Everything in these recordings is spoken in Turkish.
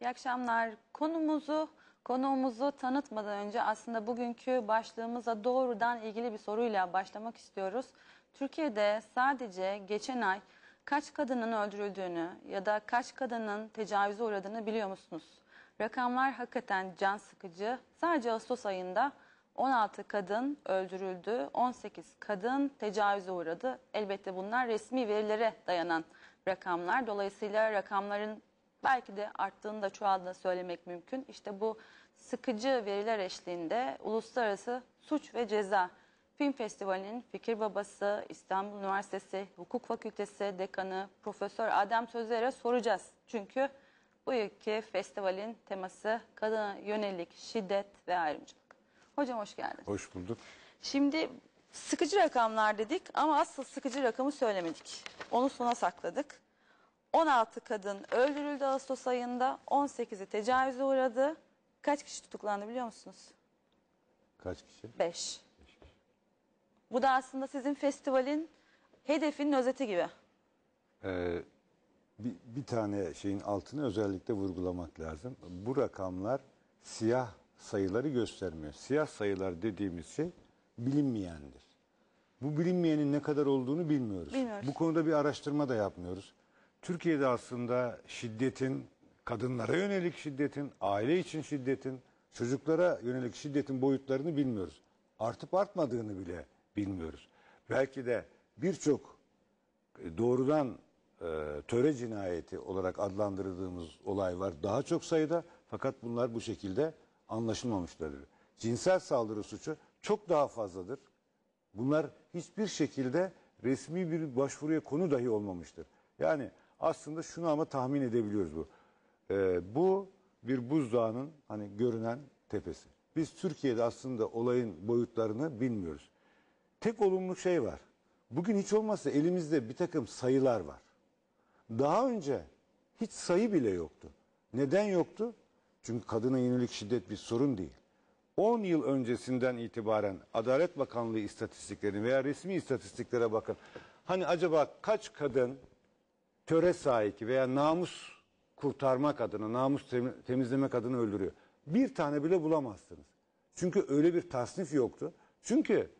İyi akşamlar. Konumuzu, konuğumuzu tanıtmadan önce aslında bugünkü başlığımıza doğrudan ilgili bir soruyla başlamak istiyoruz. Türkiye'de sadece geçen ay kaç kadının öldürüldüğünü ya da kaç kadının tecavüze uğradığını biliyor musunuz? Rakamlar hakikaten can sıkıcı. Sadece Ağustos ayında 16 kadın öldürüldü, 18 kadın tecavüze uğradı. Elbette bunlar resmi verilere dayanan rakamlar. Dolayısıyla rakamların Belki de arttığını da çoğaldığını söylemek mümkün. İşte bu sıkıcı veriler eşliğinde uluslararası suç ve ceza Film Festivali'nin fikir babası İstanbul Üniversitesi Hukuk Fakültesi Dekanı Profesör Adem Sözler'e soracağız. Çünkü bu yılki festivalin teması kadına yönelik şiddet ve ayrımcılık. Hocam hoş geldiniz. Hoş bulduk. Şimdi sıkıcı rakamlar dedik ama asıl sıkıcı rakamı söylemedik. Onu sona sakladık. 16 kadın öldürüldü Ağustos ayında. 18'i tecavüze uğradı. Kaç kişi tutuklandı biliyor musunuz? Kaç kişi? 5. Bu da aslında sizin festivalin hedefinin özeti gibi. Ee, bir, bir tane şeyin altını özellikle vurgulamak lazım. Bu rakamlar siyah sayıları göstermiyor. Siyah sayılar dediğimiz şey bilinmeyendir. Bu bilinmeyenin ne kadar olduğunu bilmiyoruz. bilmiyoruz. Bu konuda bir araştırma da yapmıyoruz. Türkiye'de aslında şiddetin, kadınlara yönelik şiddetin, aile için şiddetin, çocuklara yönelik şiddetin boyutlarını bilmiyoruz. Artıp artmadığını bile bilmiyoruz. Belki de birçok e, doğrudan e, töre cinayeti olarak adlandırdığımız olay var. Daha çok sayıda fakat bunlar bu şekilde anlaşılmamışlardır. Cinsel saldırı suçu çok daha fazladır. Bunlar hiçbir şekilde resmi bir başvuruya konu dahi olmamıştır. Yani aslında şunu ama tahmin edebiliyoruz bu. Ee, bu bir buzdağının hani görünen tepesi. Biz Türkiye'de aslında olayın boyutlarını bilmiyoruz. Tek olumlu şey var. Bugün hiç olmazsa elimizde bir takım sayılar var. Daha önce hiç sayı bile yoktu. Neden yoktu? Çünkü kadına yönelik şiddet bir sorun değil. 10 yıl öncesinden itibaren Adalet Bakanlığı istatistiklerini veya resmi istatistiklere bakın. Hani acaba kaç kadın töre sahiki veya namus kurtarmak adına, namus temizlemek adına öldürüyor. Bir tane bile bulamazsınız. Çünkü öyle bir tasnif yoktu. Çünkü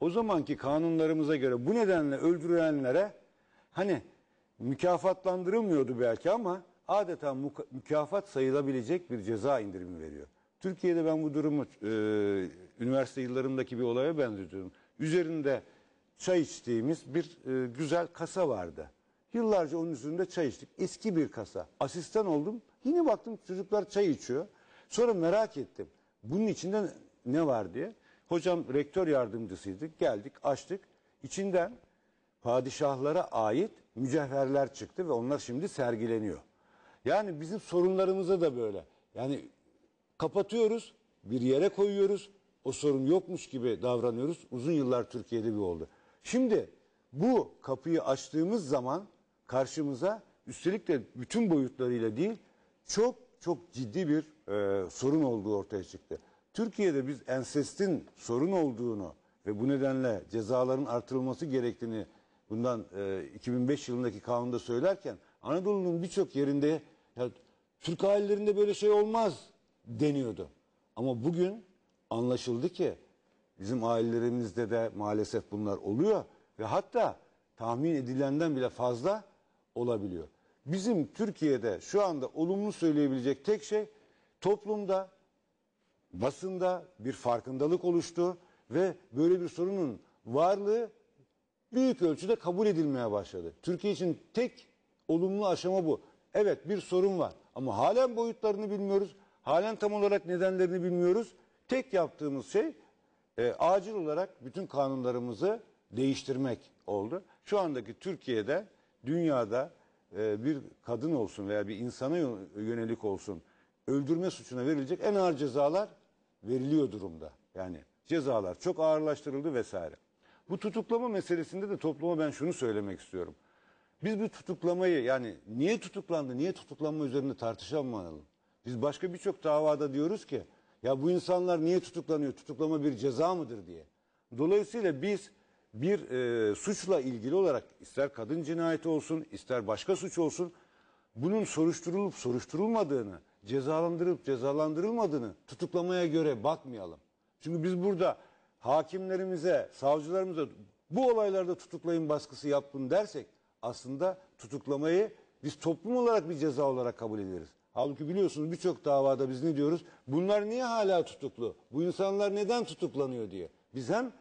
o zamanki kanunlarımıza göre bu nedenle öldürülenlere hani mükafatlandırılmıyordu belki ama adeta mükafat sayılabilecek bir ceza indirimi veriyor. Türkiye'de ben bu durumu e, üniversite yıllarımdaki bir olaya benzetiyorum. Üzerinde çay içtiğimiz bir e, güzel kasa vardı. Yıllarca onun üzerinde çay içtik. Eski bir kasa. Asistan oldum. Yine baktım çocuklar çay içiyor. Sonra merak ettim. Bunun içinde ne var diye. Hocam rektör yardımcısıydı. Geldik açtık. İçinden padişahlara ait mücevherler çıktı ve onlar şimdi sergileniyor. Yani bizim sorunlarımıza da böyle. Yani kapatıyoruz, bir yere koyuyoruz. O sorun yokmuş gibi davranıyoruz. Uzun yıllar Türkiye'de bir oldu. Şimdi bu kapıyı açtığımız zaman karşımıza üstelik de bütün boyutlarıyla değil çok çok ciddi bir e, sorun olduğu ortaya çıktı. Türkiye'de biz ensestin sorun olduğunu ve bu nedenle cezaların artırılması gerektiğini bundan e, 2005 yılındaki kanunda söylerken Anadolu'nun birçok yerinde ya, Türk ailelerinde böyle şey olmaz deniyordu. Ama bugün anlaşıldı ki bizim ailelerimizde de maalesef bunlar oluyor ve hatta tahmin edilenden bile fazla olabiliyor. Bizim Türkiye'de şu anda olumlu söyleyebilecek tek şey toplumda, basında bir farkındalık oluştu ve böyle bir sorunun varlığı büyük ölçüde kabul edilmeye başladı. Türkiye için tek olumlu aşama bu. Evet bir sorun var ama halen boyutlarını bilmiyoruz. Halen tam olarak nedenlerini bilmiyoruz. Tek yaptığımız şey e, acil olarak bütün kanunlarımızı değiştirmek oldu. Şu andaki Türkiye'de dünyada e, bir kadın olsun veya bir insana yönelik olsun öldürme suçuna verilecek en ağır cezalar veriliyor durumda. Yani cezalar çok ağırlaştırıldı vesaire. Bu tutuklama meselesinde de topluma ben şunu söylemek istiyorum. Biz bu tutuklamayı yani niye tutuklandı, niye tutuklanma üzerinde tartışamayalım. Biz başka birçok davada diyoruz ki ya bu insanlar niye tutuklanıyor, tutuklama bir ceza mıdır diye. Dolayısıyla biz bir e, suçla ilgili olarak ister kadın cinayeti olsun ister başka suç olsun bunun soruşturulup soruşturulmadığını cezalandırılıp cezalandırılmadığını tutuklamaya göre bakmayalım. Çünkü biz burada hakimlerimize, savcılarımıza bu olaylarda tutuklayın baskısı yapın dersek aslında tutuklamayı biz toplum olarak bir ceza olarak kabul ederiz. Halbuki biliyorsunuz birçok davada biz ne diyoruz? Bunlar niye hala tutuklu? Bu insanlar neden tutuklanıyor diye. Biz hem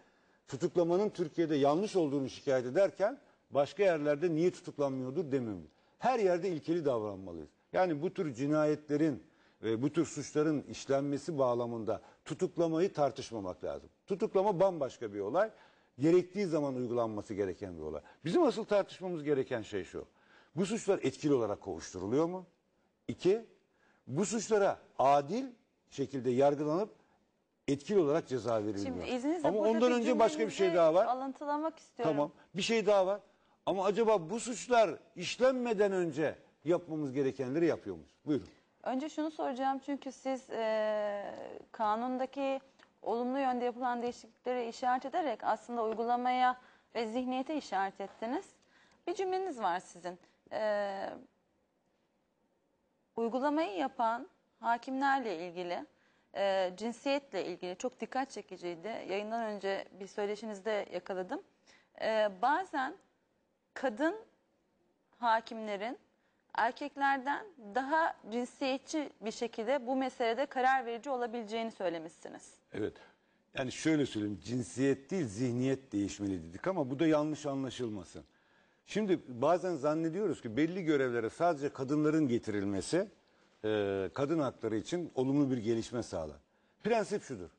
tutuklamanın Türkiye'de yanlış olduğunu şikayet ederken başka yerlerde niye tutuklanmıyordur dememiz. Her yerde ilkeli davranmalıyız. Yani bu tür cinayetlerin ve bu tür suçların işlenmesi bağlamında tutuklamayı tartışmamak lazım. Tutuklama bambaşka bir olay. Gerektiği zaman uygulanması gereken bir olay. Bizim asıl tartışmamız gereken şey şu. Bu suçlar etkili olarak kovuşturuluyor mu? İki, bu suçlara adil şekilde yargılanıp etkili olarak ceza verilmiyor. Ama ondan önce başka bir şey daha var. Alıntılamak istiyorum. Tamam. Bir şey daha var. Ama acaba bu suçlar işlenmeden önce yapmamız gerekenleri yapıyor muyuz? Buyurun. Önce şunu soracağım çünkü siz e, kanundaki olumlu yönde yapılan değişiklikleri işaret ederek aslında uygulamaya ve zihniyete işaret ettiniz. Bir cümleniz var sizin. E, uygulamayı yapan hakimlerle ilgili e, cinsiyetle ilgili çok dikkat çekiciydi. Yayından önce bir söyleşinizde yakaladım. E, bazen kadın hakimlerin erkeklerden daha cinsiyetçi bir şekilde bu meselede karar verici olabileceğini söylemişsiniz. Evet. Yani şöyle söyleyeyim cinsiyet değil zihniyet değişmeli dedik ama bu da yanlış anlaşılmasın. Şimdi bazen zannediyoruz ki belli görevlere sadece kadınların getirilmesi e, kadın hakları için olumlu bir gelişme sağlar. Prensip şudur.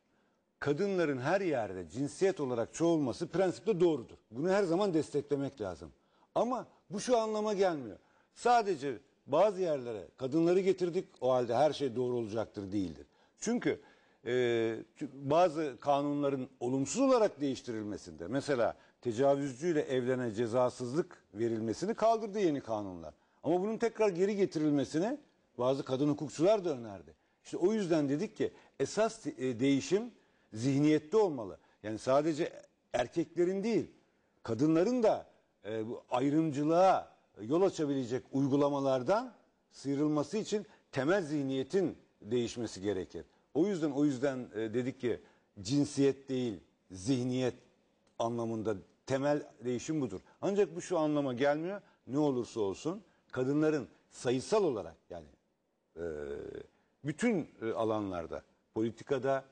Kadınların her yerde cinsiyet olarak çoğulması prensipte doğrudur. Bunu her zaman desteklemek lazım. Ama bu şu anlama gelmiyor. Sadece bazı yerlere kadınları getirdik o halde her şey doğru olacaktır değildir. Çünkü e, bazı kanunların olumsuz olarak değiştirilmesinde mesela tecavüzcüyle evlene cezasızlık verilmesini kaldırdı yeni kanunlar. Ama bunun tekrar geri getirilmesini bazı kadın hukukçular da önerdi. İşte o yüzden dedik ki esas e, değişim zihniyette olmalı. Yani sadece erkeklerin değil, kadınların da e, bu ayrımcılığa yol açabilecek uygulamalardan sıyrılması için temel zihniyetin değişmesi gerekir. O yüzden o yüzden e, dedik ki cinsiyet değil, zihniyet anlamında temel değişim budur. Ancak bu şu anlama gelmiyor. Ne olursa olsun kadınların sayısal olarak yani ee, bütün e, alanlarda, politikada,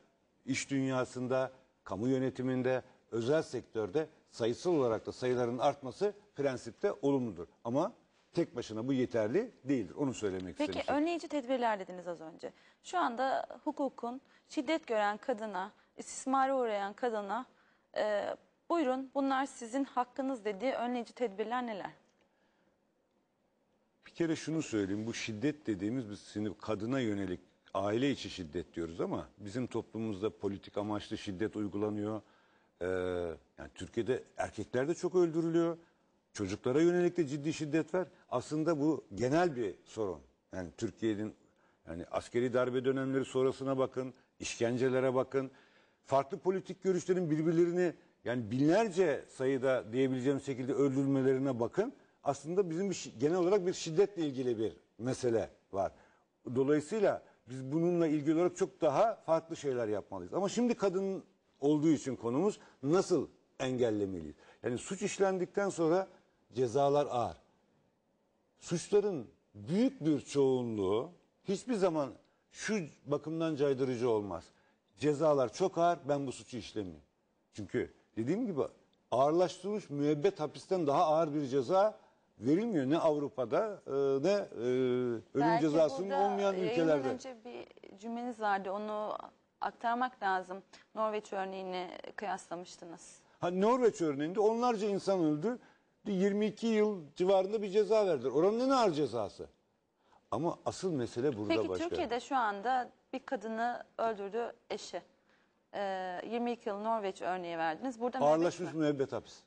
iş dünyasında, kamu yönetiminde, özel sektörde sayısal olarak da sayıların artması prensipte olumludur. Ama tek başına bu yeterli değildir. Onu söylemek Peki, istemiştim. Peki önleyici tedbirler dediniz az önce. Şu anda hukukun şiddet gören kadına, istismara uğrayan kadına e, buyurun bunlar sizin hakkınız dediği önleyici tedbirler neler? Bir kere şunu söyleyeyim. Bu şiddet dediğimiz biz şimdi kadına yönelik aile içi şiddet diyoruz ama bizim toplumumuzda politik amaçlı şiddet uygulanıyor. Ee, yani Türkiye'de erkekler de çok öldürülüyor. Çocuklara yönelik de ciddi şiddet var. Aslında bu genel bir sorun. Yani Türkiye'nin yani askeri darbe dönemleri sonrasına bakın, işkencelere bakın. Farklı politik görüşlerin birbirlerini yani binlerce sayıda diyebileceğim şekilde öldürülmelerine bakın aslında bizim bir, genel olarak bir şiddetle ilgili bir mesele var. Dolayısıyla biz bununla ilgili olarak çok daha farklı şeyler yapmalıyız. Ama şimdi kadın olduğu için konumuz nasıl engellemeliyiz? Yani suç işlendikten sonra cezalar ağır. Suçların büyük bir çoğunluğu hiçbir zaman şu bakımdan caydırıcı olmaz. Cezalar çok ağır ben bu suçu işlemeyeyim. Çünkü dediğim gibi ağırlaştırılmış müebbet hapisten daha ağır bir ceza verilmiyor. Ne Avrupa'da e, ne e, ölüm cezasının olmayan e, yayından ülkelerde. önce bir cümleniz vardı onu aktarmak lazım. Norveç örneğini kıyaslamıştınız. Ha, Norveç örneğinde onlarca insan öldü. 22 yıl civarında bir ceza verdiler. Oranın en ağır cezası. Ama asıl mesele burada Peki, başka. Türkiye'de şu anda bir kadını öldürdü eşi. Ee, 22 yıl Norveç örneği verdiniz. Burada Ağırlaşmış müebbet hapis.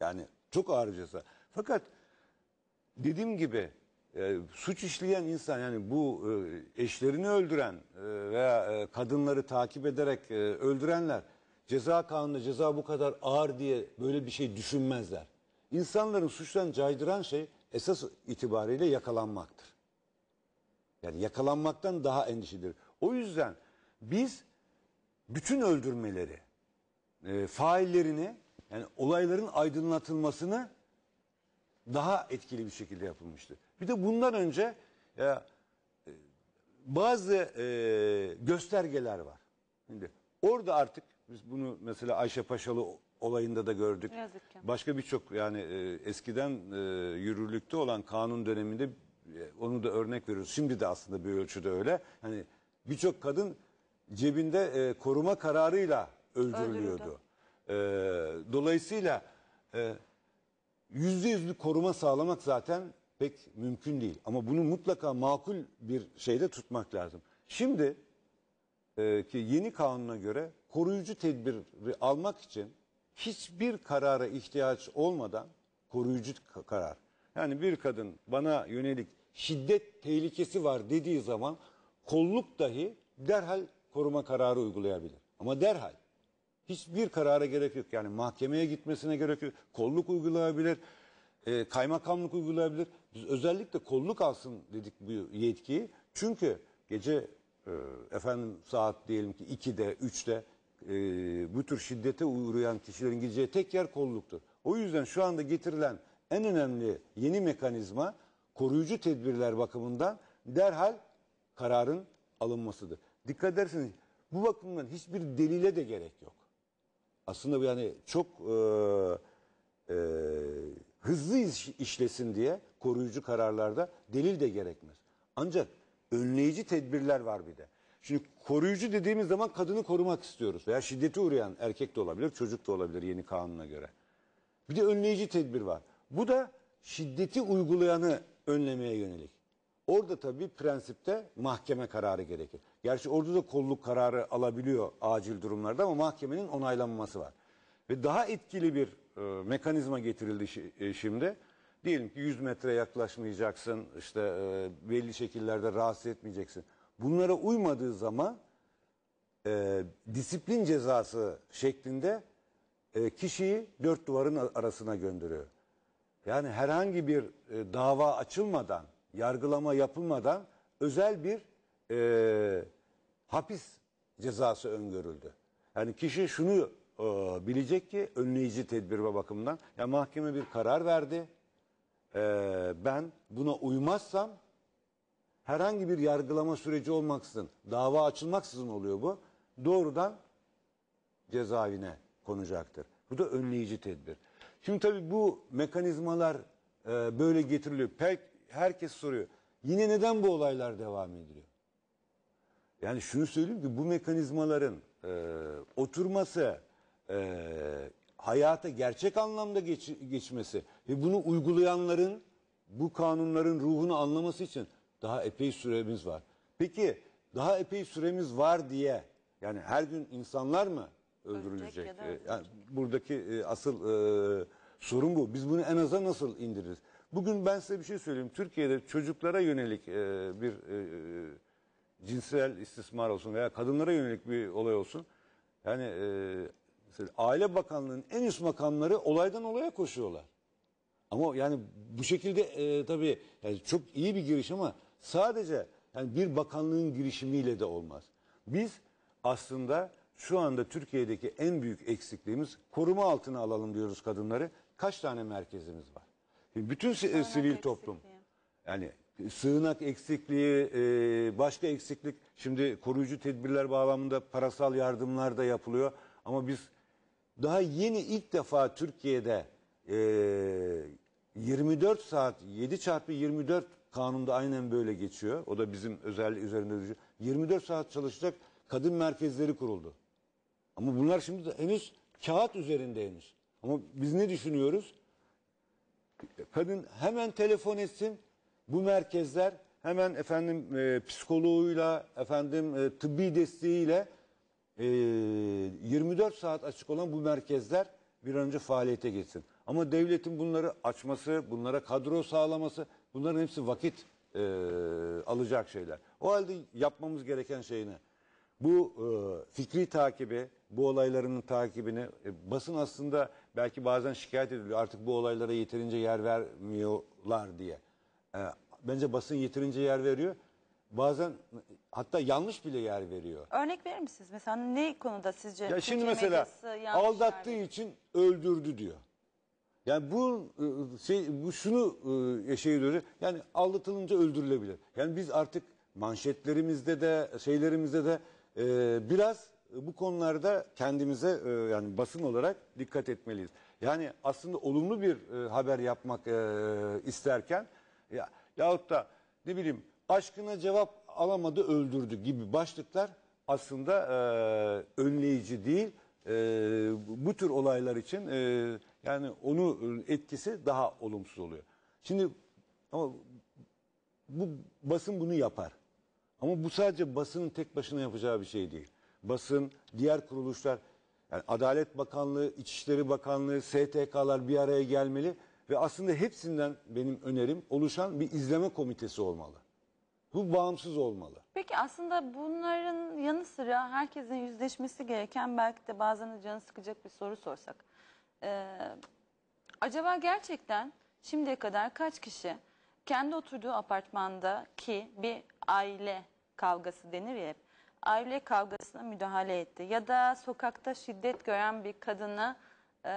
Yani çok ağır ceza. Fakat dediğim gibi e, suç işleyen insan yani bu e, eşlerini öldüren e, veya e, kadınları takip ederek e, öldürenler ceza kanunu ceza bu kadar ağır diye böyle bir şey düşünmezler. İnsanların suçtan caydıran şey esas itibariyle yakalanmaktır. Yani yakalanmaktan daha endişedir. O yüzden biz bütün öldürmeleri, e, faillerini yani olayların aydınlatılmasını daha etkili bir şekilde yapılmıştı. Bir de bundan önce e, e, bazı e, göstergeler var. Şimdi orada artık biz bunu mesela Ayşe Paşalı olayında da gördük. Yazık ki. Başka birçok yani e, eskiden e, yürürlükte olan kanun döneminde e, onu da örnek veriyoruz. Şimdi de aslında bir ölçüde öyle. Hani birçok kadın cebinde e, koruma kararıyla öldürülüyordu. Öldürüldü. E, dolayısıyla e, yüzde yüzlü koruma sağlamak zaten pek mümkün değil. Ama bunu mutlaka makul bir şeyde tutmak lazım. Şimdi e, ki yeni kanuna göre koruyucu tedbiri almak için hiçbir karara ihtiyaç olmadan koruyucu karar. Yani bir kadın bana yönelik şiddet tehlikesi var dediği zaman kolluk dahi derhal koruma kararı uygulayabilir. Ama derhal hiçbir karara gerek yok. Yani mahkemeye gitmesine gerek yok. Kolluk uygulayabilir, e, kaymakamlık uygulayabilir. Biz özellikle kolluk alsın dedik bu yetkiyi. Çünkü gece e, efendim saat diyelim ki 2'de 3'te e, bu tür şiddete uğrayan kişilerin gideceği tek yer kolluktur. O yüzden şu anda getirilen en önemli yeni mekanizma koruyucu tedbirler bakımından derhal kararın alınmasıdır. Dikkat ederseniz bu bakımdan hiçbir delile de gerek yok aslında bu yani çok e, e, hızlı iş, işlesin diye koruyucu kararlarda delil de gerekmez. Ancak önleyici tedbirler var bir de. Şimdi koruyucu dediğimiz zaman kadını korumak istiyoruz. Veya şiddeti uğrayan erkek de olabilir, çocuk da olabilir yeni kanuna göre. Bir de önleyici tedbir var. Bu da şiddeti uygulayanı önlemeye yönelik. Orada tabii prensipte mahkeme kararı gerekir. Gerçi orada da kolluk kararı alabiliyor acil durumlarda ama mahkemenin onaylanması var. Ve daha etkili bir e, mekanizma getirildi şi, e, şimdi. Diyelim ki 100 metre yaklaşmayacaksın, işte e, belli şekillerde rahatsız etmeyeceksin. Bunlara uymadığı zaman e, disiplin cezası şeklinde e, kişiyi dört duvarın arasına gönderiyor. Yani herhangi bir e, dava açılmadan yargılama yapılmadan özel bir e, hapis cezası öngörüldü. Yani kişi şunu e, bilecek ki önleyici tedbir ve bakımdan ya mahkeme bir karar verdi. E, ben buna uymazsam herhangi bir yargılama süreci olmaksızın, dava açılmaksızın oluyor bu. Doğrudan cezaevine konacaktır. Bu da önleyici tedbir. Şimdi tabii bu mekanizmalar e, böyle getiriliyor. Pek herkes soruyor. Yine neden bu olaylar devam ediyor? Yani şunu söyleyeyim ki bu mekanizmaların e, oturması, e, hayata gerçek anlamda geç, geçmesi ve bunu uygulayanların bu kanunların ruhunu anlaması için daha epey süremiz var. Peki daha epey süremiz var diye yani her gün insanlar mı öldürülecek? Ya e, Yani buradaki e, asıl e, sorun bu. Biz bunu en aza nasıl indiririz? Bugün ben size bir şey söyleyeyim. Türkiye'de çocuklara yönelik e, bir e, cinsel istismar olsun veya kadınlara yönelik bir olay olsun. Yani e, mesela Aile Bakanlığı'nın en üst makamları olaydan olaya koşuyorlar. Ama yani bu şekilde e, tabii yani çok iyi bir giriş ama sadece yani bir bakanlığın girişimiyle de olmaz. Biz aslında şu anda Türkiye'deki en büyük eksikliğimiz koruma altına alalım diyoruz kadınları. Kaç tane merkezimiz var? Bütün sığınak sivil toplum. Eksikliği. Yani sığınak eksikliği, e, başka eksiklik. Şimdi koruyucu tedbirler bağlamında parasal yardımlar da yapılıyor. Ama biz daha yeni ilk defa Türkiye'de 24 e, saat 7 çarpı 24 kanunda aynen böyle geçiyor. O da bizim özel üzerinde 24 şey. saat çalışacak kadın merkezleri kuruldu. Ama bunlar şimdi henüz kağıt üzerinde henüz. Ama biz ne düşünüyoruz? kadın hemen telefon etsin bu merkezler hemen efendim e, psikoloğuyla efendim e, tıbbi desteğiyle e, 24 saat açık olan bu merkezler bir an önce faaliyete geçsin. Ama devletin bunları açması, bunlara kadro sağlaması bunların hepsi vakit e, alacak şeyler. O halde yapmamız gereken şey ne? Bu e, fikri takibi, bu olayların takibini e, basın aslında Belki bazen şikayet ediliyor artık bu olaylara yeterince yer vermiyorlar diye. E, bence basın yeterince yer veriyor. Bazen hatta yanlış bile yer veriyor. Örnek verir misiniz? Mesela ne konuda sizce? Ya şimdi mesela medyası aldattığı yer- için öldürdü diyor. Yani bu e, şey bu şunu e, şey diyor. Yani aldatılınca öldürülebilir. Yani biz artık manşetlerimizde de şeylerimizde de e, biraz ee, bu konularda kendimize e, yani basın olarak dikkat etmeliyiz. Yani aslında olumlu bir e, haber yapmak e, isterken ya yahut da ne bileyim aşkına cevap alamadı öldürdü gibi başlıklar aslında önleyici değil. bu tür olaylar için yani onu etkisi daha olumsuz oluyor. Şimdi ama bu basın bunu yapar. Ama bu sadece basının tek başına yapacağı bir şey değil basın, diğer kuruluşlar, yani Adalet Bakanlığı, İçişleri Bakanlığı, STK'lar bir araya gelmeli ve aslında hepsinden benim önerim oluşan bir izleme komitesi olmalı. Bu bağımsız olmalı. Peki aslında bunların yanı sıra herkesin yüzleşmesi gereken belki de bazen de canı sıkacak bir soru sorsak. Ee, acaba gerçekten şimdiye kadar kaç kişi kendi oturduğu apartmanda ki bir aile kavgası denir ya hep aile kavgasına müdahale etti. Ya da sokakta şiddet gören bir kadını e,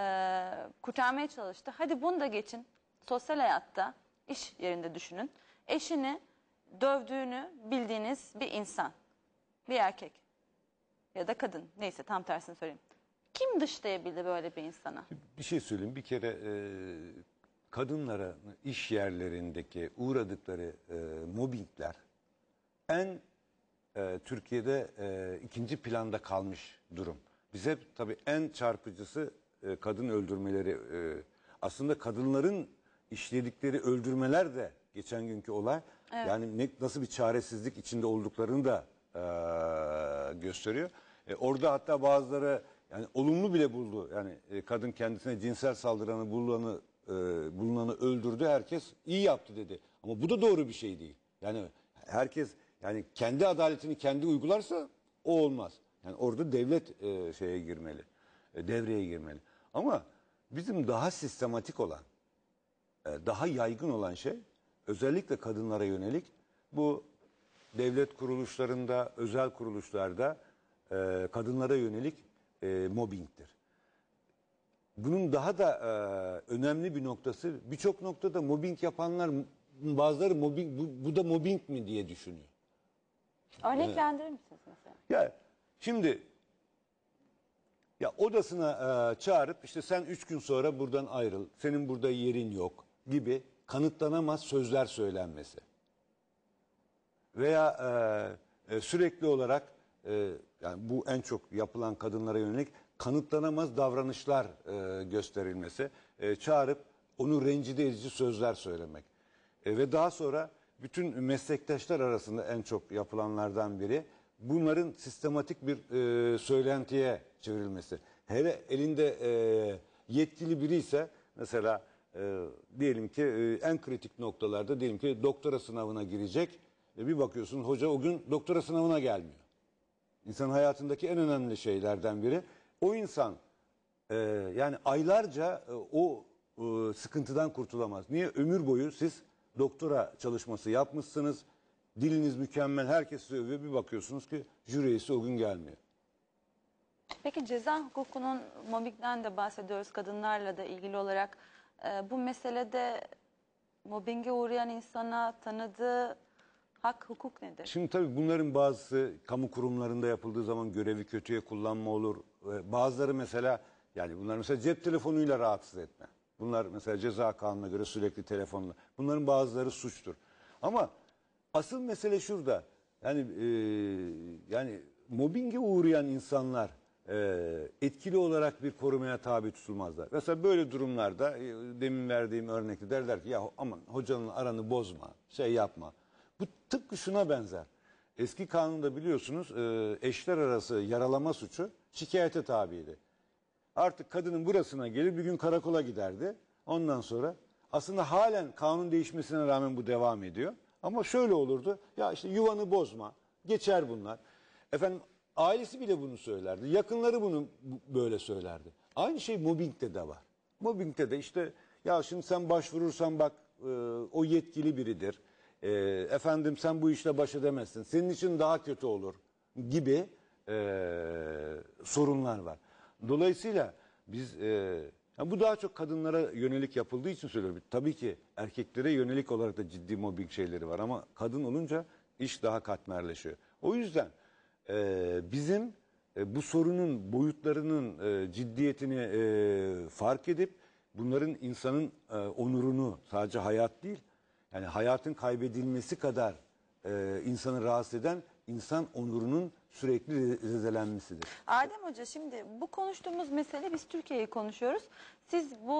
kurtarmaya çalıştı. Hadi bunu da geçin. Sosyal hayatta, iş yerinde düşünün. Eşini dövdüğünü bildiğiniz bir insan. Bir erkek. Ya da kadın. Neyse tam tersini söyleyeyim. Kim dışlayabilir böyle bir insana? Bir şey söyleyeyim. Bir kere e, kadınlara iş yerlerindeki uğradıkları e, mobbingler en e, Türkiye'de e, ikinci planda kalmış durum. Bize tabii en çarpıcısı e, kadın öldürmeleri. E, aslında kadınların işledikleri öldürmeler de geçen günkü olay. Evet. Yani ne, nasıl bir çaresizlik içinde olduklarını da e, gösteriyor. E, orada hatta bazıları yani olumlu bile buldu. Yani e, kadın kendisine cinsel saldıranı bulunanı e, bulunanı öldürdü. Herkes iyi yaptı dedi. Ama bu da doğru bir şey değil. Yani herkes yani kendi adaletini kendi uygularsa o olmaz. Yani orada devlet e, şeye girmeli, e, devreye girmeli. Ama bizim daha sistematik olan, e, daha yaygın olan şey özellikle kadınlara yönelik bu devlet kuruluşlarında, özel kuruluşlarda e, kadınlara yönelik e, mobbingdir. Bunun daha da e, önemli bir noktası birçok noktada mobbing yapanlar bazıları mobbing bu, bu da mobbing mi diye düşünüyor. Örneklendirir misiniz mesela? Ya şimdi ya odasına e, çağırıp işte sen üç gün sonra buradan ayrıl, senin burada yerin yok gibi kanıtlanamaz sözler söylenmesi. Veya e, e, sürekli olarak e, yani bu en çok yapılan kadınlara yönelik kanıtlanamaz davranışlar e, gösterilmesi. E, çağırıp onu rencide edici sözler söylemek. E, ve daha sonra bütün meslektaşlar arasında en çok yapılanlardan biri. Bunların sistematik bir e, söylentiye çevrilmesi. Hele elinde e, yetkili biri ise mesela e, diyelim ki e, en kritik noktalarda diyelim ki doktora sınavına girecek. E, bir bakıyorsun hoca o gün doktora sınavına gelmiyor. İnsan hayatındaki en önemli şeylerden biri. O insan e, yani aylarca e, o e, sıkıntıdan kurtulamaz. Niye? Ömür boyu siz doktora çalışması yapmışsınız. Diliniz mükemmel, herkes övüyor. Bir bakıyorsunuz ki jüri üyesi o gün gelmiyor. Peki ceza hukukunun mobbingden de bahsediyoruz kadınlarla da ilgili olarak. E, bu meselede mobbinge uğrayan insana tanıdığı hak hukuk nedir? Şimdi tabii bunların bazısı kamu kurumlarında yapıldığı zaman görevi kötüye kullanma olur. Ee, bazıları mesela yani bunlar mesela cep telefonuyla rahatsız etme. Bunlar mesela ceza kanununa göre sürekli telefonla. Bunların bazıları suçtur. Ama asıl mesele şurada. Yani e, yani mobbinge uğrayan insanlar e, etkili olarak bir korumaya tabi tutulmazlar. Mesela böyle durumlarda e, demin verdiğim örnekte derler ki ya aman hocanın aranı bozma, şey yapma. Bu tıpkı şuna benzer. Eski kanunda biliyorsunuz e, eşler arası yaralama suçu şikayete tabiydi artık kadının burasına gelir bir gün karakola giderdi. Ondan sonra aslında halen kanun değişmesine rağmen bu devam ediyor. Ama şöyle olurdu. Ya işte yuvanı bozma. Geçer bunlar. Efendim ailesi bile bunu söylerdi. Yakınları bunu böyle söylerdi. Aynı şey mobbingde de var. Mobbingde de işte ya şimdi sen başvurursan bak e, o yetkili biridir. E, efendim sen bu işle baş edemezsin. Senin için daha kötü olur gibi e, sorunlar var. Dolayısıyla biz e, yani bu daha çok kadınlara yönelik yapıldığı için söylüyorum. Tabii ki erkeklere yönelik olarak da ciddi mobbing şeyleri var ama kadın olunca iş daha katmerleşiyor. O yüzden e, bizim e, bu sorunun boyutlarının e, ciddiyetini e, fark edip bunların insanın e, onurunu sadece hayat değil yani hayatın kaybedilmesi kadar e, insanı rahatsız eden insan onurunun sürekli zedelenmesidir. Adem Hoca şimdi bu konuştuğumuz mesele biz Türkiye'yi konuşuyoruz. Siz bu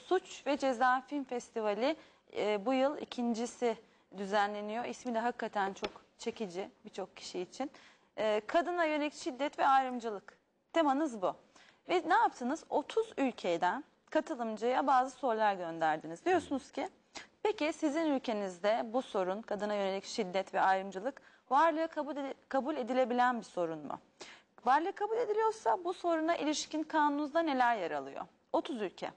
e, Suç ve Ceza Film Festivali e, bu yıl ikincisi düzenleniyor. İsmi de hakikaten çok çekici birçok kişi için. E, kadına yönelik şiddet ve ayrımcılık temanız bu. Ve ne yaptınız? 30 ülkeden katılımcıya bazı sorular gönderdiniz. Diyorsunuz ki peki sizin ülkenizde bu sorun kadına yönelik şiddet ve ayrımcılık varlığı kabul, kabul edilebilen bir sorun mu? Varlığı kabul ediliyorsa bu soruna ilişkin kanunuzda neler yer alıyor? 30 ülke.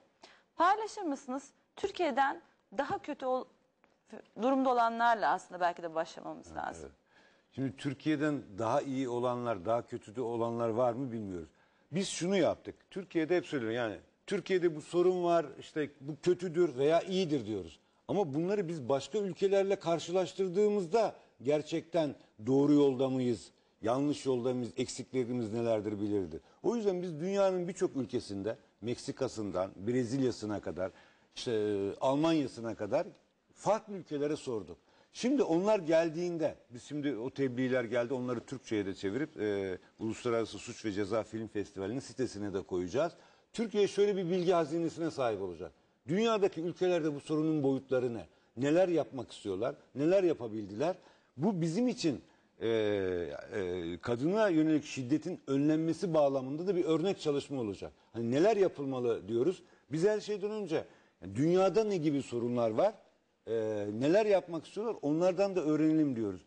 Paylaşır mısınız? Türkiye'den daha kötü ol, durumda olanlarla aslında belki de başlamamız lazım. Evet. Şimdi Türkiye'den daha iyi olanlar, daha kötü de olanlar var mı bilmiyoruz. Biz şunu yaptık. Türkiye'de hep söylüyor, yani Türkiye'de bu sorun var, işte bu kötüdür veya iyidir diyoruz. Ama bunları biz başka ülkelerle karşılaştırdığımızda gerçekten doğru yolda mıyız, yanlış yolda mıyız, eksiklerimiz nelerdir bilirdi. O yüzden biz dünyanın birçok ülkesinde Meksika'sından Brezilya'sına kadar işte e, Almanya'sına kadar farklı ülkelere sorduk. Şimdi onlar geldiğinde, biz şimdi o tebliğler geldi onları Türkçe'ye de çevirip e, Uluslararası Suç ve Ceza Film Festivali'nin sitesine de koyacağız. Türkiye şöyle bir bilgi hazinesine sahip olacak. Dünyadaki ülkelerde bu sorunun boyutları ne? Neler yapmak istiyorlar? Neler yapabildiler? Bu bizim için e, e, kadına yönelik şiddetin önlenmesi bağlamında da bir örnek çalışma olacak. Hani neler yapılmalı diyoruz. Biz her şeyden önce dünyada ne gibi sorunlar var, e, neler yapmak istiyorlar onlardan da öğrenelim diyoruz.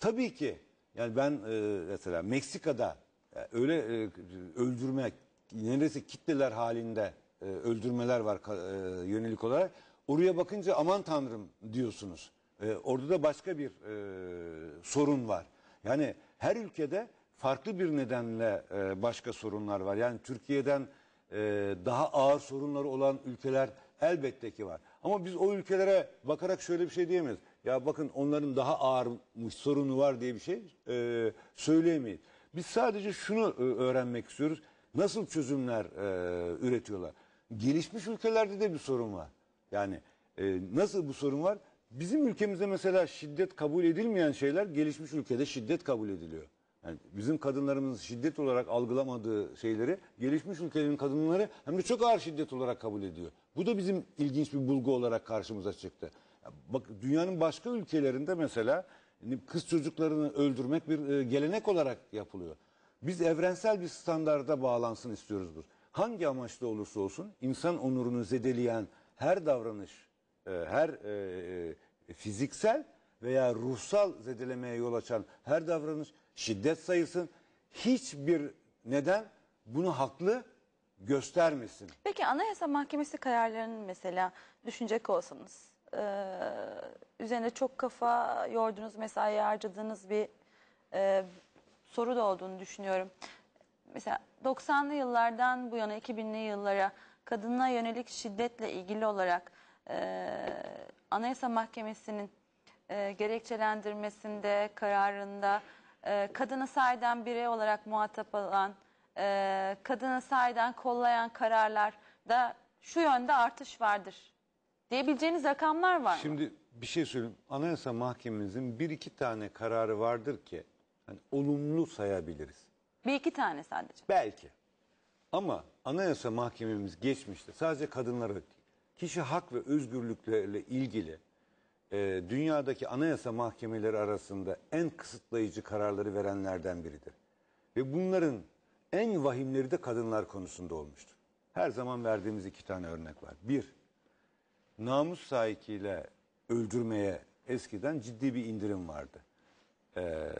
Tabii ki yani ben e, mesela Meksika'da yani e, öyle e, öldürmek, neredeyse kitleler halinde e, öldürmeler var e, yönelik olarak. Oraya bakınca aman tanrım diyorsunuz. E, orada da başka bir e, sorun var. Yani her ülkede farklı bir nedenle e, başka sorunlar var. Yani Türkiye'den e, daha ağır sorunları olan ülkeler elbette ki var. Ama biz o ülkelere bakarak şöyle bir şey diyemeyiz. Ya bakın onların daha ağırmış sorunu var diye bir şey e, söyleyemeyiz. Biz sadece şunu e, öğrenmek istiyoruz. Nasıl çözümler e, üretiyorlar? Gelişmiş ülkelerde de bir sorun var. Yani e, nasıl bu sorun var? Bizim ülkemizde mesela şiddet kabul edilmeyen şeyler gelişmiş ülkede şiddet kabul ediliyor. Yani bizim kadınlarımız şiddet olarak algılamadığı şeyleri gelişmiş ülkelerin kadınları hem de çok ağır şiddet olarak kabul ediyor. Bu da bizim ilginç bir bulgu olarak karşımıza çıktı. Bak dünyanın başka ülkelerinde mesela kız çocuklarını öldürmek bir e, gelenek olarak yapılıyor. Biz evrensel bir standarda bağlansın istiyoruz bu. Hangi amaçla olursa olsun insan onurunu zedeleyen her davranış e, her e, e, fiziksel veya ruhsal zedelemeye yol açan her davranış şiddet sayılsın. Hiçbir neden bunu haklı göstermesin. Peki Anayasa Mahkemesi kararlarının mesela düşünecek olsanız e, üzerine çok kafa yordunuz mesai harcadığınız bir e, soru da olduğunu düşünüyorum. Mesela 90'lı yıllardan bu yana 2000'li yıllara kadına yönelik şiddetle ilgili olarak e, Anayasa Mahkemesi'nin e, gerekçelendirmesinde, kararında e, kadını sahiden birey olarak muhatap alan, e, kadını sahiden kollayan kararlarda şu yönde artış vardır diyebileceğiniz rakamlar var Şimdi mı? bir şey söyleyeyim. Anayasa Mahkememizin bir iki tane kararı vardır ki hani olumlu sayabiliriz. Bir iki tane sadece. Belki. Ama Anayasa Mahkememiz geçmişte sadece kadınlara kişi hak ve özgürlüklerle ilgili e, dünyadaki anayasa mahkemeleri arasında en kısıtlayıcı kararları verenlerden biridir. Ve bunların en vahimleri de kadınlar konusunda olmuştur. Her zaman verdiğimiz iki tane örnek var. Bir, namus sahikiyle öldürmeye eskiden ciddi bir indirim vardı. Ee,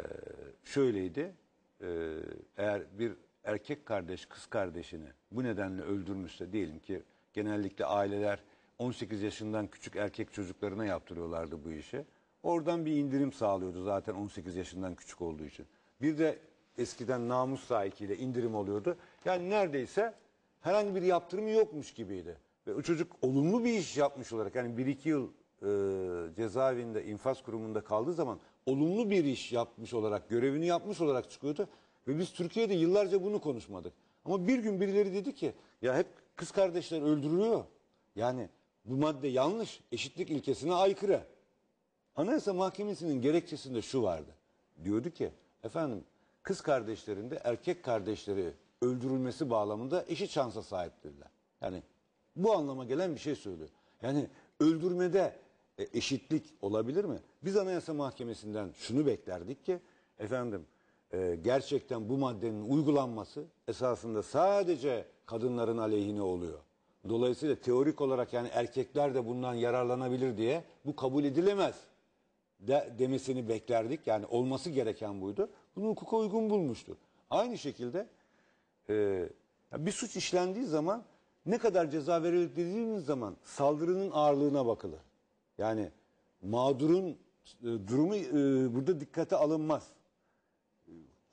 şöyleydi, e, eğer bir erkek kardeş kız kardeşini bu nedenle öldürmüşse diyelim ki genellikle aileler 18 yaşından küçük erkek çocuklarına yaptırıyorlardı bu işi. Oradan bir indirim sağlıyordu zaten 18 yaşından küçük olduğu için. Bir de eskiden namus sahikiyle indirim oluyordu. Yani neredeyse herhangi bir yaptırımı yokmuş gibiydi. Ve o çocuk olumlu bir iş yapmış olarak yani bir iki yıl e, cezaevinde infaz kurumunda kaldığı zaman olumlu bir iş yapmış olarak görevini yapmış olarak çıkıyordu. Ve biz Türkiye'de yıllarca bunu konuşmadık. Ama bir gün birileri dedi ki ya hep kız kardeşler öldürülüyor. Yani bu madde yanlış, eşitlik ilkesine aykırı. Anayasa Mahkemesi'nin gerekçesinde şu vardı. Diyordu ki, efendim kız kardeşlerinde erkek kardeşleri öldürülmesi bağlamında eşit şansa sahiptirler. Yani bu anlama gelen bir şey söylüyor. Yani öldürmede e, eşitlik olabilir mi? Biz Anayasa Mahkemesi'nden şunu beklerdik ki efendim e, gerçekten bu maddenin uygulanması esasında sadece kadınların aleyhine oluyor. Dolayısıyla teorik olarak yani erkekler de bundan yararlanabilir diye bu kabul edilemez de, demesini beklerdik. Yani olması gereken buydu. Bunu hukuka uygun bulmuştu. Aynı şekilde e, bir suç işlendiği zaman ne kadar ceza verilir dediğiniz zaman saldırının ağırlığına bakılır. Yani mağdurun e, durumu e, burada dikkate alınmaz.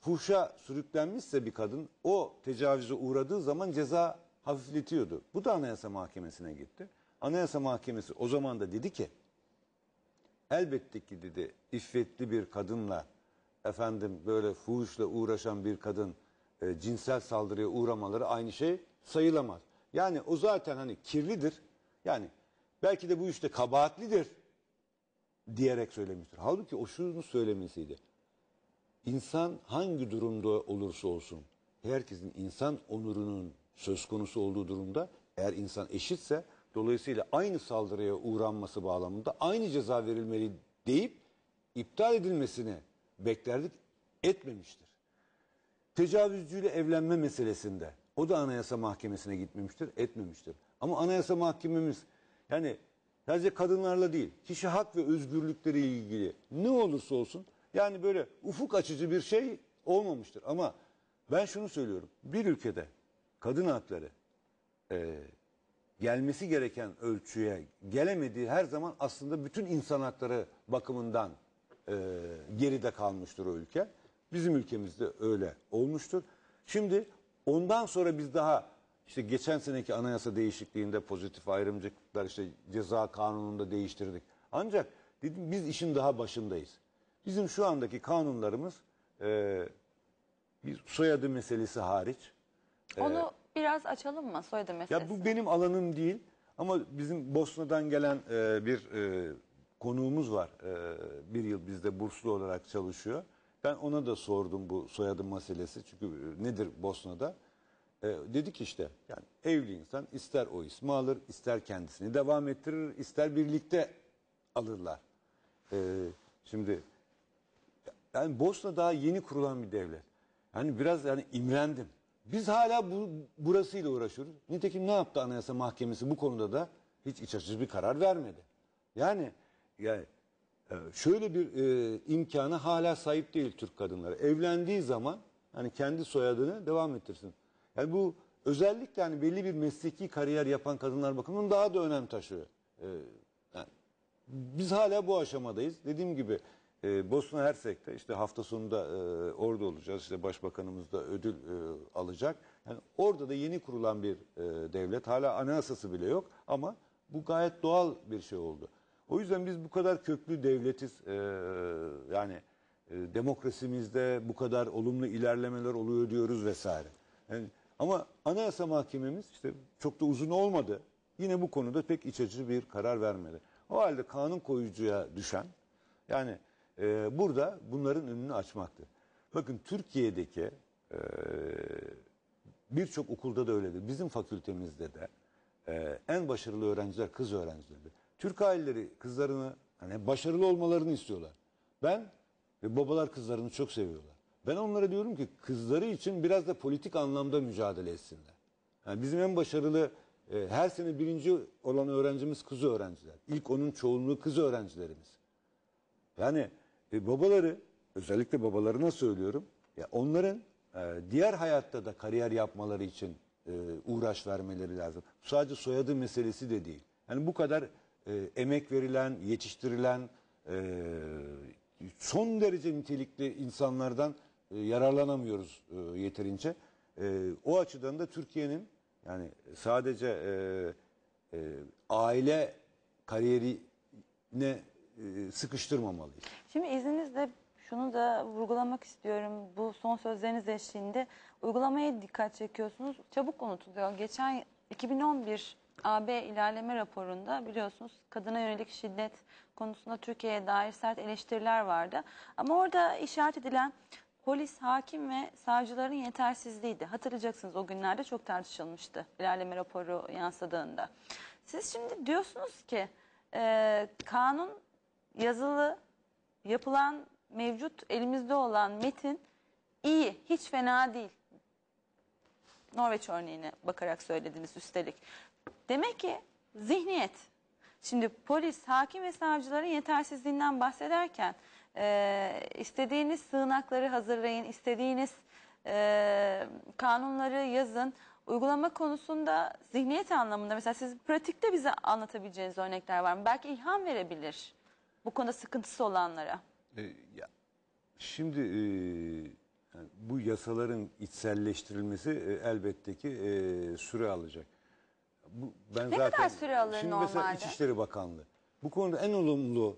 Fuhşa sürüklenmişse bir kadın o tecavüze uğradığı zaman ceza hafifletiyordu. Bu da Anayasa Mahkemesi'ne gitti. Anayasa Mahkemesi o zaman da dedi ki elbette ki dedi iffetli bir kadınla efendim böyle fuhuşla uğraşan bir kadın e, cinsel saldırıya uğramaları aynı şey sayılamaz. Yani o zaten hani kirlidir. Yani belki de bu işte kabahatlidir diyerek söylemiştir. Halbuki o şunu söylemesiydi. İnsan hangi durumda olursa olsun herkesin insan onurunun söz konusu olduğu durumda eğer insan eşitse dolayısıyla aynı saldırıya uğranması bağlamında aynı ceza verilmeli deyip iptal edilmesini beklerdik etmemiştir. Tecavüzcüyle evlenme meselesinde o da Anayasa Mahkemesi'ne gitmemiştir, etmemiştir. Ama Anayasa Mahkememiz yani sadece kadınlarla değil, kişi hak ve özgürlükleri ilgili ne olursa olsun yani böyle ufuk açıcı bir şey olmamıştır. Ama ben şunu söylüyorum. Bir ülkede kadın hakları e, gelmesi gereken ölçüye gelemediği her zaman aslında bütün insan hakları bakımından e, geride kalmıştır o ülke. Bizim ülkemizde öyle olmuştur. Şimdi ondan sonra biz daha işte geçen seneki anayasa değişikliğinde pozitif ayrımcılıklar işte ceza kanununda değiştirdik. Ancak dedim biz işin daha başındayız. Bizim şu andaki kanunlarımız e, bir soyadı meselesi hariç onu biraz açalım mı soyadı meselesi? Ya bu benim alanım değil ama bizim Bosna'dan gelen e, bir e, konuğumuz var. E, bir yıl bizde burslu olarak çalışıyor. Ben ona da sordum bu soyadı meselesi çünkü e, nedir Bosna'da? E, dedik işte yani evli insan ister o ismi alır, ister kendisini devam ettirir, ister birlikte alırlar. E, şimdi yani Bosna daha yeni kurulan bir devlet. Hani biraz yani imrendim. Biz hala bu, burasıyla uğraşıyoruz. Nitekim ne yaptı Anayasa Mahkemesi bu konuda da hiç iç açıcı bir karar vermedi. Yani yani e, şöyle bir e, imkana hala sahip değil Türk kadınları. Evlendiği zaman hani kendi soyadını devam ettirsin. Yani bu özellikle hani belli bir mesleki kariyer yapan kadınlar bakımından daha da önem taşıyor. E, yani biz hala bu aşamadayız. Dediğim gibi e, Bosna Hersek'te işte hafta sonunda e, orada olacağız. İşte başbakanımız da ödül e, alacak. Yani orada da yeni kurulan bir e, devlet. Hala anayasası bile yok ama bu gayet doğal bir şey oldu. O yüzden biz bu kadar köklü devletiz. E, yani e, demokrasimizde bu kadar olumlu ilerlemeler oluyor diyoruz vesaire. Yani, ama Anayasa Mahkememiz işte çok da uzun olmadı. Yine bu konuda pek iç açıcı bir karar vermedi. O halde kanun koyucuya düşen yani e, burada bunların önünü açmaktı. Bakın Türkiye'deki e, birçok okulda da öyledir. Bizim fakültemizde de e, en başarılı öğrenciler kız öğrencilerdir. Türk aileleri kızlarını hani başarılı olmalarını istiyorlar. Ben ve babalar kızlarını çok seviyorlar. Ben onlara diyorum ki kızları için biraz da politik anlamda mücadele etsinler. Yani bizim en başarılı e, her sene birinci olan öğrencimiz kız öğrenciler. İlk onun çoğunluğu kız öğrencilerimiz. Yani e, babaları, özellikle babalarına söylüyorum. Ya onların e, diğer hayatta da kariyer yapmaları için e, uğraş vermeleri lazım. Sadece soyadı meselesi de değil. Yani bu kadar e, emek verilen, yetiştirilen, e, son derece nitelikli insanlardan e, yararlanamıyoruz e, yeterince. E, o açıdan da Türkiye'nin yani sadece e, e, aile kariyerine e, sıkıştırmamalıyız. Şimdi izninizle şunu da vurgulamak istiyorum. Bu son sözleriniz eşliğinde uygulamaya dikkat çekiyorsunuz. Çabuk unutuluyor. Geçen 2011 AB ilerleme raporunda biliyorsunuz kadına yönelik şiddet konusunda Türkiye'ye dair sert eleştiriler vardı. Ama orada işaret edilen polis, hakim ve savcıların yetersizliğiydi. Hatırlayacaksınız o günlerde çok tartışılmıştı ilerleme raporu yansıdığında. Siz şimdi diyorsunuz ki e, kanun yazılı yapılan mevcut elimizde olan metin iyi, hiç fena değil. Norveç örneğine bakarak söylediniz üstelik. Demek ki zihniyet. Şimdi polis, hakim ve savcıların yetersizliğinden bahsederken e, istediğiniz sığınakları hazırlayın, istediğiniz e, kanunları yazın. Uygulama konusunda zihniyet anlamında mesela siz pratikte bize anlatabileceğiniz örnekler var mı? Belki ilham verebilir. Bu konuda sıkıntısı olanlara. E, ya, şimdi e, yani bu yasaların içselleştirilmesi e, elbette ki e, süre alacak. Bu, ben ne zaten, kadar süre alır şimdi normalde? Mesela İçişleri Bakanlığı. Bu konuda en olumlu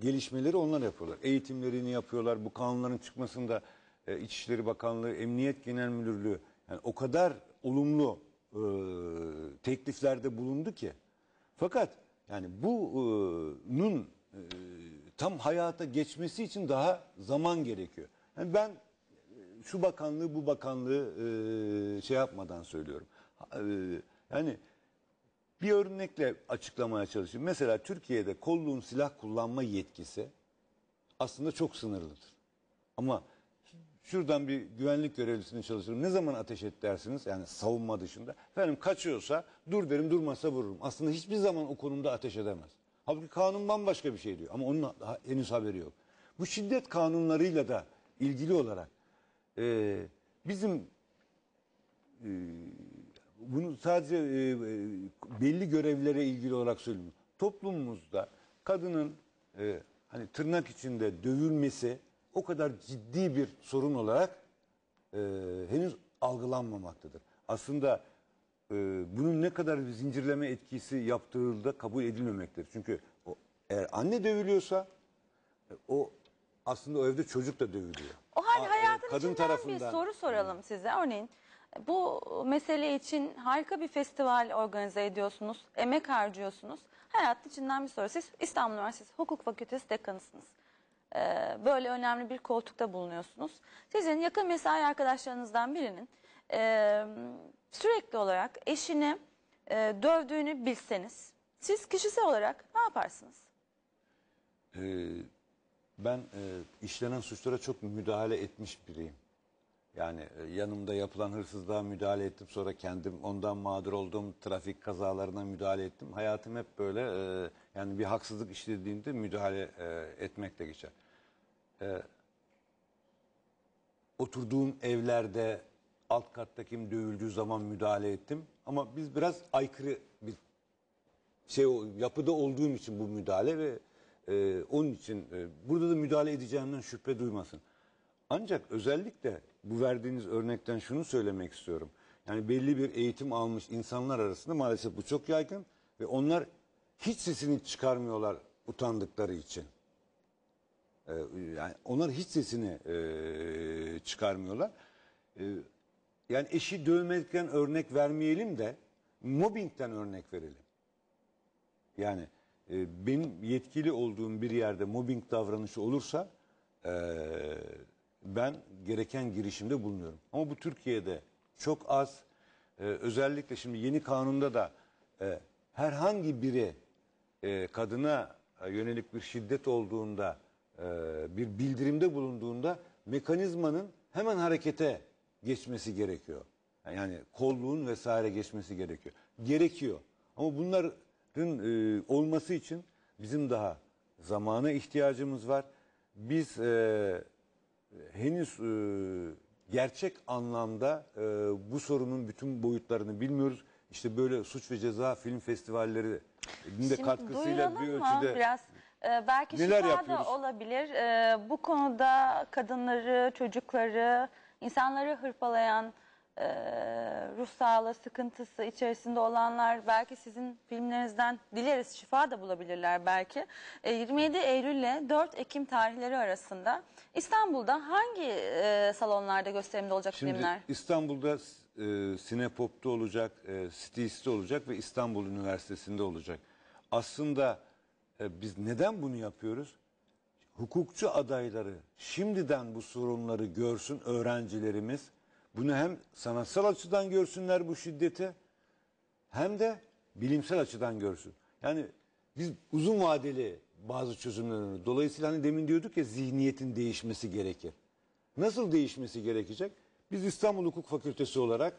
gelişmeleri onlar yapıyorlar. Eğitimlerini yapıyorlar. Bu kanunların çıkmasında e, İçişleri Bakanlığı, Emniyet Genel Müdürlüğü yani o kadar olumlu e, tekliflerde bulundu ki. Fakat yani bunun ee, tam hayata geçmesi için daha zaman gerekiyor. Yani ben e, şu bakanlığı bu bakanlığı e, şey yapmadan söylüyorum. E, yani bir örnekle açıklamaya çalışayım. Mesela Türkiye'de kolluğun silah kullanma yetkisi aslında çok sınırlıdır. Ama şuradan bir güvenlik görevlisini çalışırım. Ne zaman ateş et dersiniz? Yani savunma dışında. Efendim kaçıyorsa dur derim durmasa vururum. Aslında hiçbir zaman o konumda ateş edemez. Halbuki kanun bambaşka bir şey diyor. Ama onun daha henüz haberi yok. Bu şiddet kanunlarıyla da ilgili olarak e, bizim e, bunu sadece e, e, belli görevlere ilgili olarak söylüyorum. Toplumumuzda kadının e, hani tırnak içinde dövülmesi o kadar ciddi bir sorun olarak e, henüz algılanmamaktadır. Aslında e, bunun ne kadar bir zincirleme etkisi yaptığı kabul edilmemektedir. Çünkü o, eğer anne dövülüyorsa e, o aslında o evde çocuk da dövülüyor. O halde e, hayatın kadın içinden tarafından... bir soru soralım size. Örneğin bu mesele için harika bir festival organize ediyorsunuz, emek harcıyorsunuz. Hayat içinden bir soru. Siz İstanbul Üniversitesi Hukuk Fakültesi dekanısınız. Ee, böyle önemli bir koltukta bulunuyorsunuz. Sizin yakın mesai arkadaşlarınızdan birinin e, sürekli olarak eşini e, dövdüğünü bilseniz siz kişisel olarak ne yaparsınız? Ee, ben e, işlenen suçlara çok müdahale etmiş biriyim. Yani e, yanımda yapılan hırsızlığa müdahale ettim sonra kendim ondan mağdur olduğum trafik kazalarına müdahale ettim. Hayatım hep böyle e, yani bir haksızlık işlediğimde müdahale e, etmekle geçer. E, oturduğum evlerde alt kattaki dövüldüğü zaman müdahale ettim. Ama biz biraz aykırı bir şey yapıda olduğum için bu müdahale ve e, onun için e, burada da müdahale edeceğimden şüphe duymasın. Ancak özellikle bu verdiğiniz örnekten şunu söylemek istiyorum. Yani belli bir eğitim almış insanlar arasında maalesef bu çok yaygın ve onlar hiç sesini çıkarmıyorlar utandıkları için. Ee, yani onlar hiç sesini e, çıkarmıyorlar. E, yani eşi dövmekten örnek vermeyelim de mobbingten örnek verelim. Yani e, benim yetkili olduğum bir yerde mobbing davranışı olursa e, ben gereken girişimde bulunuyorum. Ama bu Türkiye'de çok az e, özellikle şimdi yeni kanunda da e, herhangi biri e, kadına yönelik bir şiddet olduğunda e, bir bildirimde bulunduğunda mekanizmanın hemen harekete geçmesi gerekiyor. Yani kolluğun vesaire geçmesi gerekiyor. Gerekiyor. Ama bunların e, olması için bizim daha zamana ihtiyacımız var. Biz e, henüz e, gerçek anlamda e, bu sorunun bütün boyutlarını bilmiyoruz. İşte böyle suç ve ceza film festivalleri e, de katkısıyla bir ölçüde mı? biraz e, belki neler şifa da olabilir. E, bu konuda kadınları, çocukları insanları hırpalayan, e, ruh sağlığı sıkıntısı içerisinde olanlar belki sizin filmlerinizden dileriz şifa da bulabilirler belki. E, 27 Eylül ile 4 Ekim tarihleri arasında İstanbul'da hangi e, salonlarda gösterimde olacak Şimdi filmler? İstanbul'da e, Sinepop'ta olacak, e, City's'te olacak ve İstanbul Üniversitesi'nde olacak. Aslında e, biz neden bunu yapıyoruz? hukukçu adayları şimdiden bu sorunları görsün öğrencilerimiz. Bunu hem sanatsal açıdan görsünler bu şiddeti hem de bilimsel açıdan görsün. Yani biz uzun vadeli bazı çözümlerini, Dolayısıyla hani demin diyorduk ya zihniyetin değişmesi gerekir. Nasıl değişmesi gerekecek? Biz İstanbul Hukuk Fakültesi olarak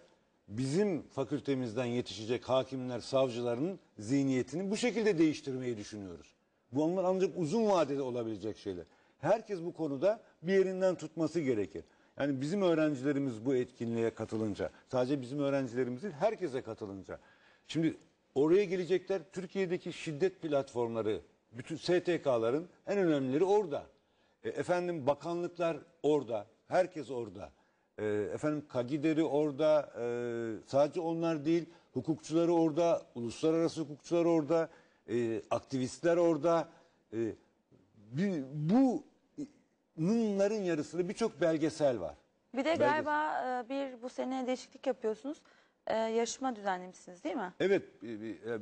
bizim fakültemizden yetişecek hakimler, savcıların zihniyetini bu şekilde değiştirmeyi düşünüyoruz. Bunlar ancak uzun vadede olabilecek şeyler. Herkes bu konuda bir yerinden tutması gerekir. Yani bizim öğrencilerimiz bu etkinliğe katılınca, sadece bizim öğrencilerimiz değil, herkese katılınca. Şimdi oraya gelecekler Türkiye'deki şiddet platformları, bütün STK'ların en önemlileri orada. E, efendim bakanlıklar orada, herkes orada. E, efendim Kagider'i orada, e, sadece onlar değil, hukukçuları orada, uluslararası hukukçular orada, e, aktivistler orada. E, bu bunların yarısını birçok belgesel var. Bir de belgesel. galiba e, bir bu sene değişiklik yapıyorsunuz. E, yarışma düzenlemişsiniz değil mi? Evet bir, bir, e,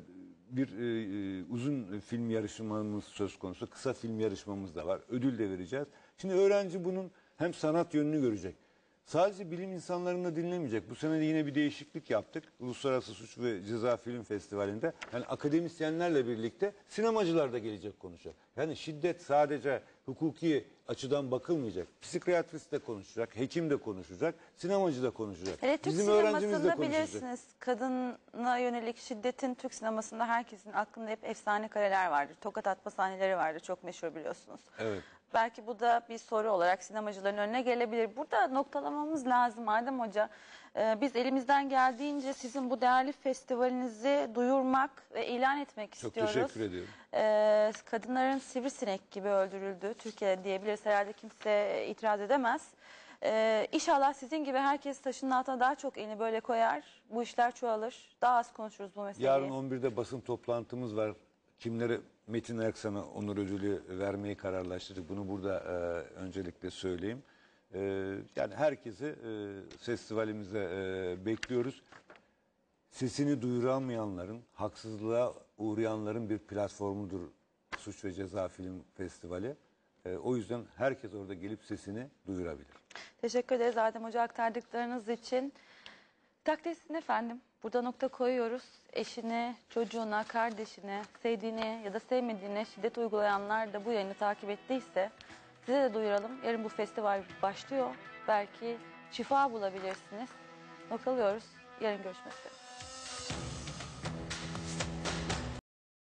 bir e, e, uzun film yarışmamız söz konusu. Kısa film yarışmamız da var. Ödül de vereceğiz. Şimdi öğrenci bunun hem sanat yönünü görecek. Sadece bilim insanlarını da dinlemeyecek. Bu sene de yine bir değişiklik yaptık. Uluslararası Suç ve Ceza Film Festivali'nde. Yani akademisyenlerle birlikte sinemacılar da gelecek konuşacak Yani şiddet sadece hukuki açıdan bakılmayacak. Psikiyatrist de konuşacak, hekim de konuşacak, sinemacı da konuşacak. Evet, Türk Bizim öğrencimiz de sinemasında konuşacak. bilirsiniz kadına yönelik şiddetin Türk sinemasında herkesin aklında hep efsane kareler vardır. Tokat atma sahneleri vardır çok meşhur biliyorsunuz. Evet. Belki bu da bir soru olarak sinemacıların önüne gelebilir. Burada noktalamamız lazım Adem Hoca. Ee, biz elimizden geldiğince sizin bu değerli festivalinizi duyurmak ve ilan etmek Çok istiyoruz. teşekkür ediyorum. Ee, kadınların sivrisinek gibi öldürüldü Türkiye'de diyebiliriz ederiz. Herhalde kimse e, itiraz edemez. Ee, inşallah sizin gibi herkes taşının altına daha çok elini böyle koyar. Bu işler çoğalır. Daha az konuşuruz bu meseleyi. Yarın 11'de basın toplantımız var. Kimlere Metin Erksan'a onur ödülü vermeyi kararlaştırdık. Bunu burada e, öncelikle söyleyeyim. E, yani herkesi e, festivalimize e, bekliyoruz. Sesini duyuramayanların, haksızlığa uğrayanların bir platformudur Suç ve Ceza Film Festivali. E, o yüzden herkes orada gelip sesini duyurabilir. Teşekkür ederiz Adem Hoca aktardıklarınız için. Takdirsin efendim. Burada nokta koyuyoruz. Eşine, çocuğuna, kardeşine, sevdiğine ya da sevmediğine şiddet uygulayanlar da bu yayını takip ettiyse size de duyuralım. Yarın bu festival başlıyor. Belki şifa bulabilirsiniz. Noktalıyoruz. Yarın görüşmek üzere.